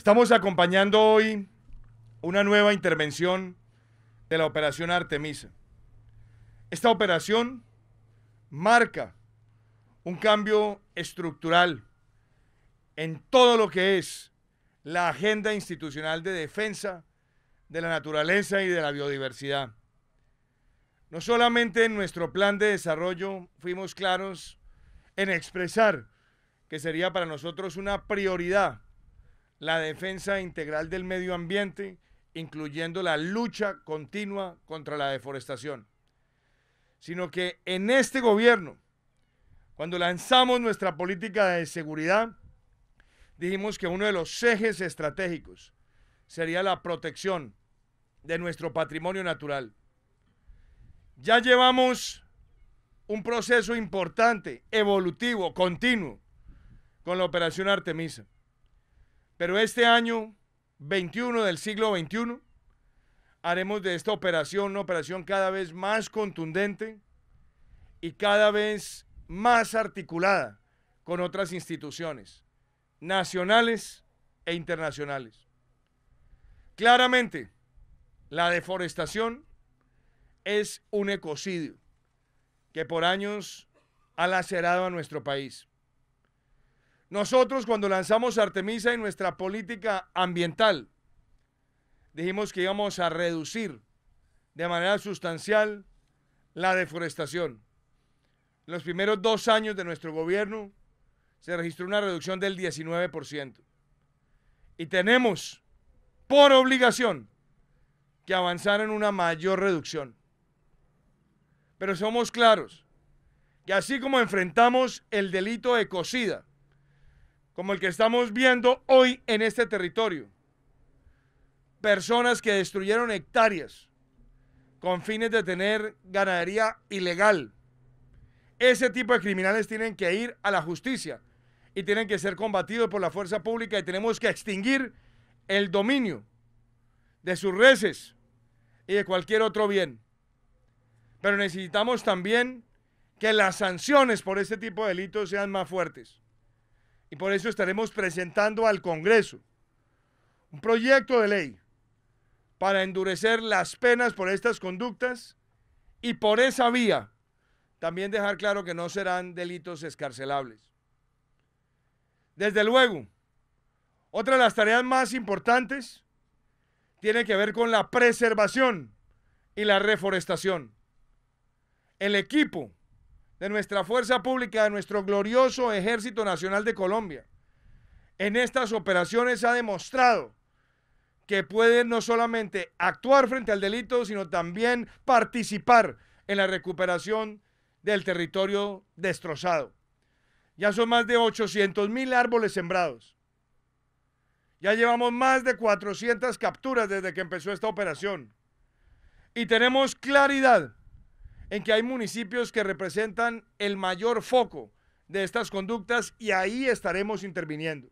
Estamos acompañando hoy una nueva intervención de la Operación Artemisa. Esta operación marca un cambio estructural en todo lo que es la agenda institucional de defensa de la naturaleza y de la biodiversidad. No solamente en nuestro plan de desarrollo fuimos claros en expresar que sería para nosotros una prioridad la defensa integral del medio ambiente, incluyendo la lucha continua contra la deforestación, sino que en este gobierno, cuando lanzamos nuestra política de seguridad, dijimos que uno de los ejes estratégicos sería la protección de nuestro patrimonio natural. Ya llevamos un proceso importante, evolutivo, continuo, con la operación Artemisa. Pero este año 21 del siglo XXI haremos de esta operación una operación cada vez más contundente y cada vez más articulada con otras instituciones nacionales e internacionales. Claramente, la deforestación es un ecocidio que por años ha lacerado a nuestro país. Nosotros cuando lanzamos Artemisa y nuestra política ambiental, dijimos que íbamos a reducir de manera sustancial la deforestación. En los primeros dos años de nuestro gobierno se registró una reducción del 19%. Y tenemos por obligación que avanzar en una mayor reducción. Pero somos claros que así como enfrentamos el delito de cocida, como el que estamos viendo hoy en este territorio. Personas que destruyeron hectáreas con fines de tener ganadería ilegal. Ese tipo de criminales tienen que ir a la justicia y tienen que ser combatidos por la fuerza pública y tenemos que extinguir el dominio de sus reses y de cualquier otro bien. Pero necesitamos también que las sanciones por este tipo de delitos sean más fuertes y por eso estaremos presentando al Congreso un proyecto de ley para endurecer las penas por estas conductas y por esa vía también dejar claro que no serán delitos escarcelables. Desde luego, otra de las tareas más importantes tiene que ver con la preservación y la reforestación. El equipo de nuestra Fuerza Pública, de nuestro glorioso Ejército Nacional de Colombia, en estas operaciones ha demostrado que puede no solamente actuar frente al delito, sino también participar en la recuperación del territorio destrozado. Ya son más de 800 mil árboles sembrados. Ya llevamos más de 400 capturas desde que empezó esta operación. Y tenemos claridad en que hay municipios que representan el mayor foco de estas conductas y ahí estaremos interviniendo.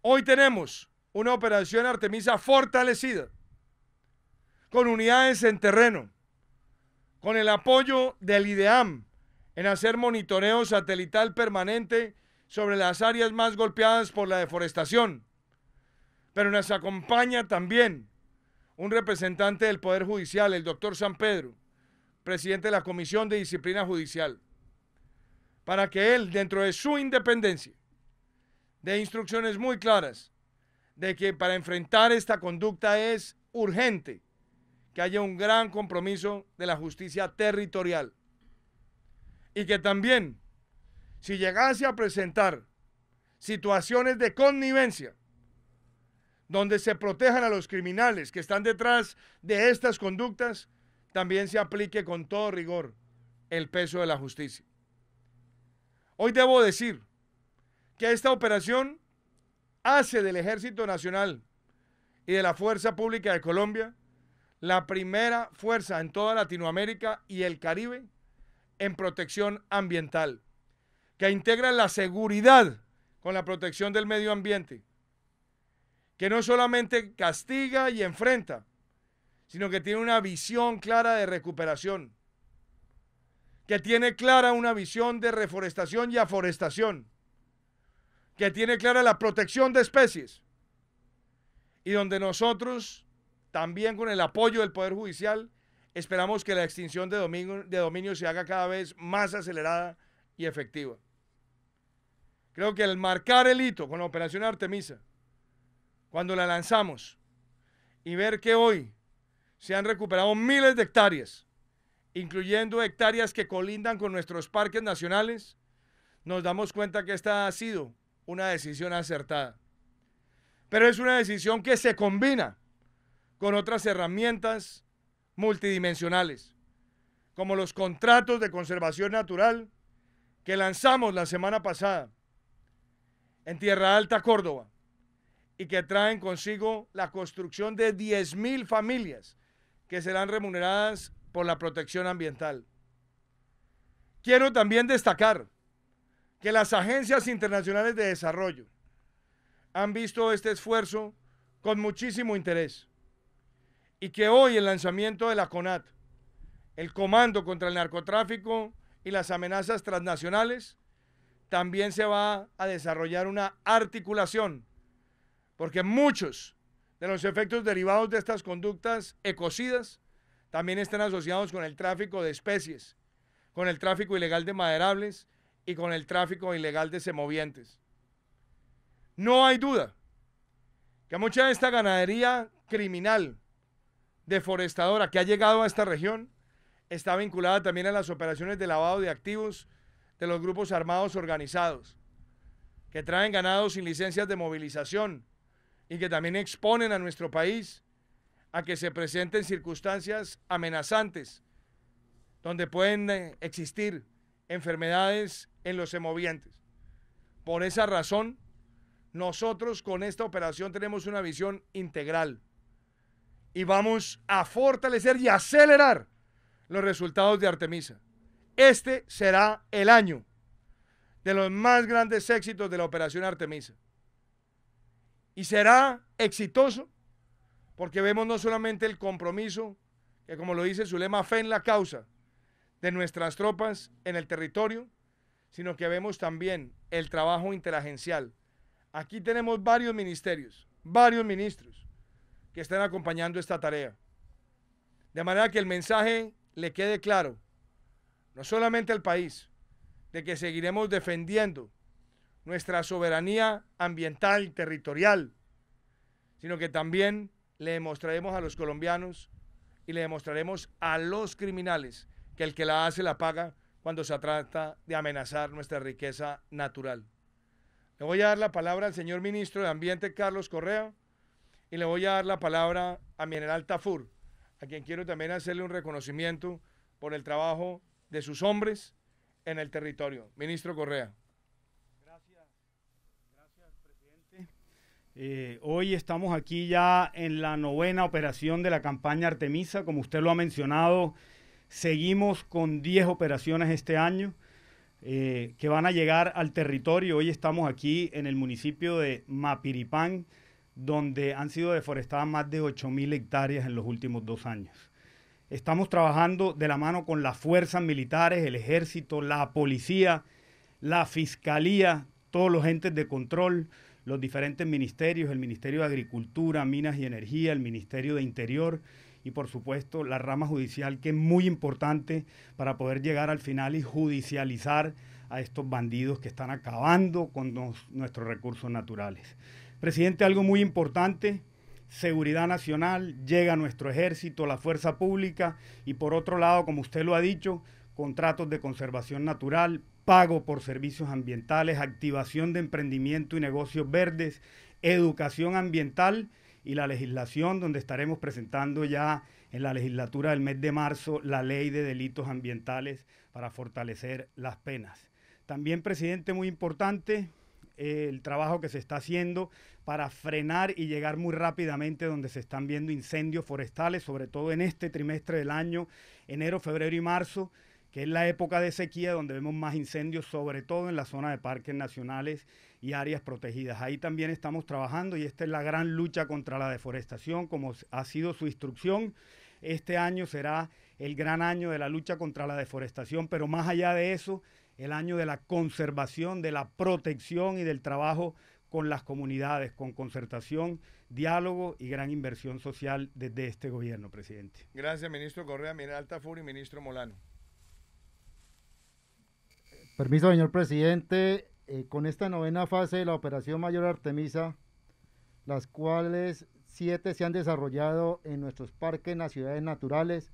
Hoy tenemos una operación Artemisa fortalecida, con unidades en terreno, con el apoyo del IDEAM en hacer monitoreo satelital permanente sobre las áreas más golpeadas por la deforestación. Pero nos acompaña también un representante del Poder Judicial, el doctor San Pedro, presidente de la Comisión de Disciplina Judicial, para que él, dentro de su independencia, dé instrucciones muy claras de que para enfrentar esta conducta es urgente que haya un gran compromiso de la justicia territorial y que también, si llegase a presentar situaciones de connivencia, donde se protejan a los criminales que están detrás de estas conductas, también se aplique con todo rigor el peso de la justicia. Hoy debo decir que esta operación hace del Ejército Nacional y de la Fuerza Pública de Colombia la primera fuerza en toda Latinoamérica y el Caribe en protección ambiental, que integra la seguridad con la protección del medio ambiente, que no solamente castiga y enfrenta, sino que tiene una visión clara de recuperación, que tiene clara una visión de reforestación y aforestación, que tiene clara la protección de especies, y donde nosotros, también con el apoyo del Poder Judicial, esperamos que la extinción de dominio, de dominio se haga cada vez más acelerada y efectiva. Creo que el marcar el hito con la operación Artemisa, cuando la lanzamos, y ver que hoy se han recuperado miles de hectáreas, incluyendo hectáreas que colindan con nuestros parques nacionales, nos damos cuenta que esta ha sido una decisión acertada. Pero es una decisión que se combina con otras herramientas multidimensionales, como los contratos de conservación natural que lanzamos la semana pasada en Tierra Alta, Córdoba, y que traen consigo la construcción de 10.000 familias que serán remuneradas por la protección ambiental. Quiero también destacar que las agencias internacionales de desarrollo han visto este esfuerzo con muchísimo interés y que hoy el lanzamiento de la CONAT, el Comando contra el Narcotráfico y las Amenazas Transnacionales, también se va a desarrollar una articulación, porque muchos los efectos derivados de estas conductas ecocidas también están asociados con el tráfico de especies, con el tráfico ilegal de maderables y con el tráfico ilegal de semovientes. No hay duda que mucha de esta ganadería criminal, deforestadora que ha llegado a esta región, está vinculada también a las operaciones de lavado de activos de los grupos armados organizados, que traen ganados sin licencias de movilización, y que también exponen a nuestro país a que se presenten circunstancias amenazantes, donde pueden eh, existir enfermedades en los emovientes. Por esa razón, nosotros con esta operación tenemos una visión integral y vamos a fortalecer y acelerar los resultados de Artemisa. Este será el año de los más grandes éxitos de la operación Artemisa y será exitoso porque vemos no solamente el compromiso, que como lo dice su lema, fe en la causa de nuestras tropas en el territorio, sino que vemos también el trabajo interagencial. Aquí tenemos varios ministerios, varios ministros que están acompañando esta tarea. De manera que el mensaje le quede claro, no solamente al país, de que seguiremos defendiendo nuestra soberanía ambiental, y territorial, sino que también le demostraremos a los colombianos y le demostraremos a los criminales que el que la hace la paga cuando se trata de amenazar nuestra riqueza natural. Le voy a dar la palabra al señor ministro de Ambiente, Carlos Correa, y le voy a dar la palabra a mi general Tafur, a quien quiero también hacerle un reconocimiento por el trabajo de sus hombres en el territorio. Ministro Correa. Eh, hoy estamos aquí ya en la novena operación de la campaña Artemisa. Como usted lo ha mencionado, seguimos con 10 operaciones este año eh, que van a llegar al territorio. Hoy estamos aquí en el municipio de Mapiripán, donde han sido deforestadas más de 8.000 hectáreas en los últimos dos años. Estamos trabajando de la mano con las fuerzas militares, el ejército, la policía, la fiscalía, todos los entes de control, los diferentes ministerios, el Ministerio de Agricultura, Minas y Energía, el Ministerio de Interior y por supuesto la rama judicial que es muy importante para poder llegar al final y judicializar a estos bandidos que están acabando con nuestros recursos naturales. Presidente, algo muy importante, seguridad nacional, llega nuestro ejército, la fuerza pública y por otro lado, como usted lo ha dicho, contratos de conservación natural, pago por servicios ambientales, activación de emprendimiento y negocios verdes, educación ambiental y la legislación, donde estaremos presentando ya en la legislatura del mes de marzo la ley de delitos ambientales para fortalecer las penas. También, presidente, muy importante eh, el trabajo que se está haciendo para frenar y llegar muy rápidamente donde se están viendo incendios forestales, sobre todo en este trimestre del año, enero, febrero y marzo que es la época de sequía donde vemos más incendios, sobre todo en la zona de parques nacionales y áreas protegidas. Ahí también estamos trabajando y esta es la gran lucha contra la deforestación, como ha sido su instrucción. Este año será el gran año de la lucha contra la deforestación, pero más allá de eso, el año de la conservación, de la protección y del trabajo con las comunidades, con concertación, diálogo y gran inversión social desde este gobierno, presidente. Gracias, ministro Correa, Altafur y ministro Molano. Permiso, señor presidente. Eh, con esta novena fase de la operación Mayor Artemisa, las cuales siete se han desarrollado en nuestros parques nacionales naturales,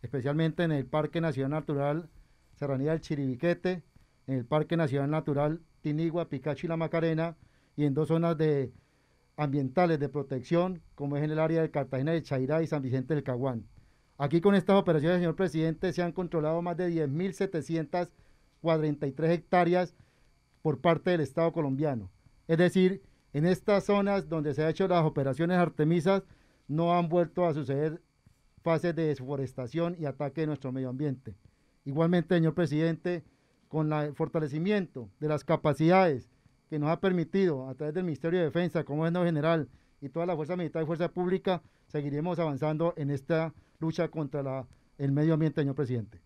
especialmente en el Parque Nacional Natural Serranía del Chiribiquete, en el Parque Nacional Natural Tinigua, Picacho y La Macarena, y en dos zonas de ambientales de protección, como es en el área de Cartagena de chaira y San Vicente del Caguán. Aquí con estas operaciones, señor presidente, se han controlado más de 10.700 43 hectáreas por parte del Estado colombiano. Es decir, en estas zonas donde se han hecho las operaciones artemisas, no han vuelto a suceder fases de desforestación y ataque de nuestro medio ambiente. Igualmente, señor presidente, con el fortalecimiento de las capacidades que nos ha permitido a través del Ministerio de Defensa, como es general y toda la Fuerza Militar y Fuerza Pública, seguiremos avanzando en esta lucha contra el medio ambiente, señor presidente.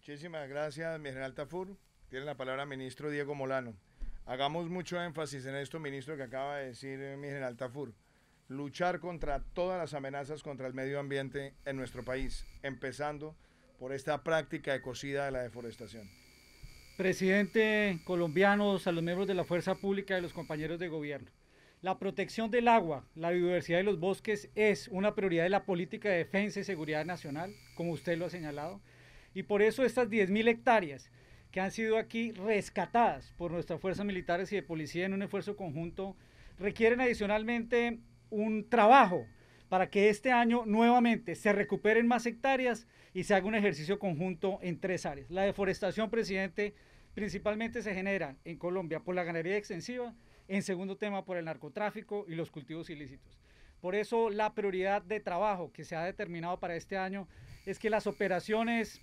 Muchísimas gracias, mi general Tafur. Tiene la palabra ministro Diego Molano. Hagamos mucho énfasis en esto, ministro, que acaba de decir eh, mi general Tafur. Luchar contra todas las amenazas contra el medio ambiente en nuestro país, empezando por esta práctica ecocida de la deforestación. Presidente colombianos, a los miembros de la Fuerza Pública y a los compañeros de gobierno. La protección del agua, la biodiversidad y los bosques es una prioridad de la política de defensa y seguridad nacional, como usted lo ha señalado. Y por eso estas 10.000 hectáreas que han sido aquí rescatadas por nuestras fuerzas militares y de policía en un esfuerzo conjunto requieren adicionalmente un trabajo para que este año nuevamente se recuperen más hectáreas y se haga un ejercicio conjunto en tres áreas. La deforestación, presidente, principalmente se genera en Colombia por la ganadería extensiva, en segundo tema por el narcotráfico y los cultivos ilícitos. Por eso la prioridad de trabajo que se ha determinado para este año es que las operaciones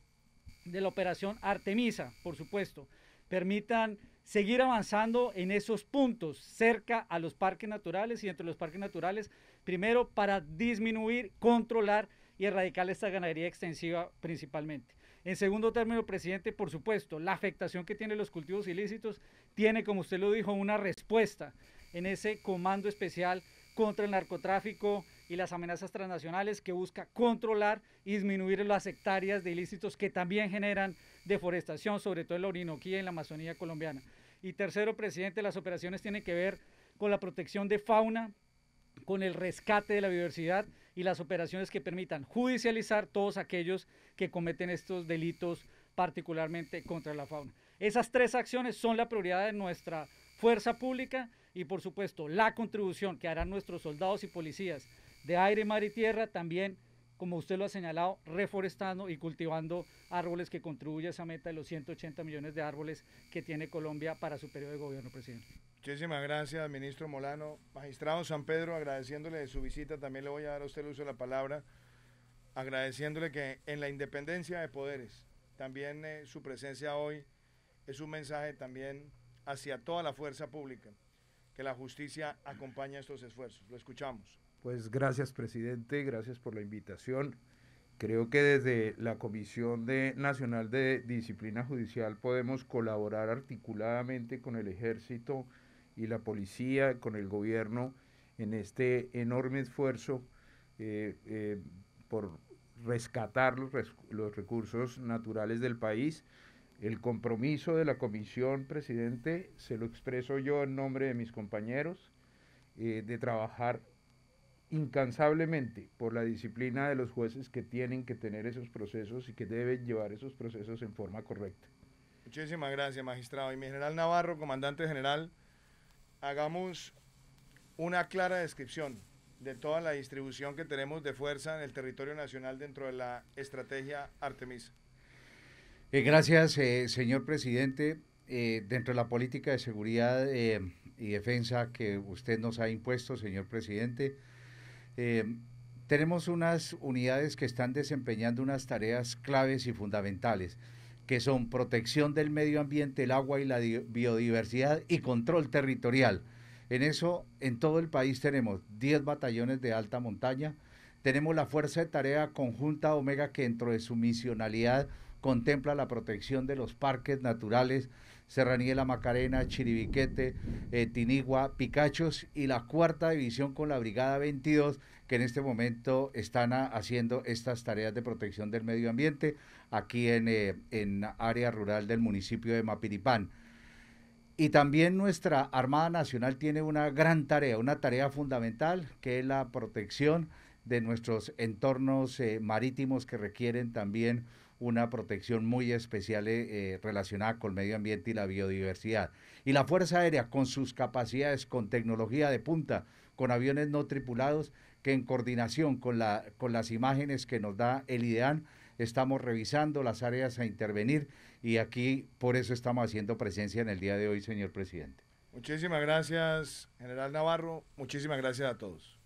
de la operación Artemisa, por supuesto, permitan seguir avanzando en esos puntos cerca a los parques naturales y entre los parques naturales, primero para disminuir, controlar y erradicar esta ganadería extensiva principalmente. En segundo término, presidente, por supuesto, la afectación que tienen los cultivos ilícitos tiene, como usted lo dijo, una respuesta en ese comando especial contra el narcotráfico, y las amenazas transnacionales que busca controlar y disminuir las hectáreas de ilícitos que también generan deforestación, sobre todo en la Orinoquía y en la Amazonía colombiana. Y tercero, presidente, las operaciones tienen que ver con la protección de fauna, con el rescate de la biodiversidad y las operaciones que permitan judicializar todos aquellos que cometen estos delitos, particularmente contra la fauna. Esas tres acciones son la prioridad de nuestra fuerza pública y por supuesto la contribución que harán nuestros soldados y policías de aire, mar y tierra, también, como usted lo ha señalado, reforestando y cultivando árboles que contribuye a esa meta de los 180 millones de árboles que tiene Colombia para su periodo de gobierno, presidente. Muchísimas gracias, ministro Molano. Magistrado San Pedro, agradeciéndole de su visita, también le voy a dar a usted el uso de la palabra, agradeciéndole que en la independencia de poderes, también eh, su presencia hoy es un mensaje también hacia toda la fuerza pública, que la justicia acompaña estos esfuerzos. Lo escuchamos. Pues gracias, presidente, gracias por la invitación. Creo que desde la Comisión de, Nacional de Disciplina Judicial podemos colaborar articuladamente con el Ejército y la Policía, con el Gobierno, en este enorme esfuerzo eh, eh, por rescatar los, los recursos naturales del país. El compromiso de la Comisión, presidente, se lo expreso yo en nombre de mis compañeros, eh, de trabajar incansablemente por la disciplina de los jueces que tienen que tener esos procesos y que deben llevar esos procesos en forma correcta. Muchísimas gracias, magistrado. Y mi general Navarro, comandante general, hagamos una clara descripción de toda la distribución que tenemos de fuerza en el territorio nacional dentro de la estrategia Artemisa. Eh, gracias, eh, señor presidente. Eh, dentro de la política de seguridad y defensa que usted nos ha impuesto, señor presidente, Em, tenemos unas unidades que están desempeñando unas tareas claves y fundamentales, que son protección del medio ambiente, el agua y la biodiversidad y control territorial. En eso, en todo el país tenemos 10 batallones de alta montaña, tenemos la Fuerza de Tarea Conjunta Omega que dentro de su misionalidad contempla la protección de los parques naturales, Serraniela Macarena, Chiribiquete, eh, Tinigua, Picachos y la cuarta división con la Brigada 22 que en este momento están haciendo estas tareas de protección del medio ambiente aquí eh, en, área rural del municipio de Mapiripán. Y también nuestra Armada Nacional tiene una gran tarea, una tarea fundamental, que es la protección de nuestros entornos eh, marítimos que requieren también una protección muy especial eh, eh, relacionada con el medio ambiente y la biodiversidad. Y la Fuerza Aérea, con sus capacidades, con tecnología de punta, con aviones no tripulados, que en coordinación con, la, con las imágenes que nos da el IDEAN, estamos revisando las áreas a intervenir y aquí por eso estamos haciendo presencia en el día de hoy, señor presidente. Muchísimas gracias, general Navarro. Muchísimas gracias a todos.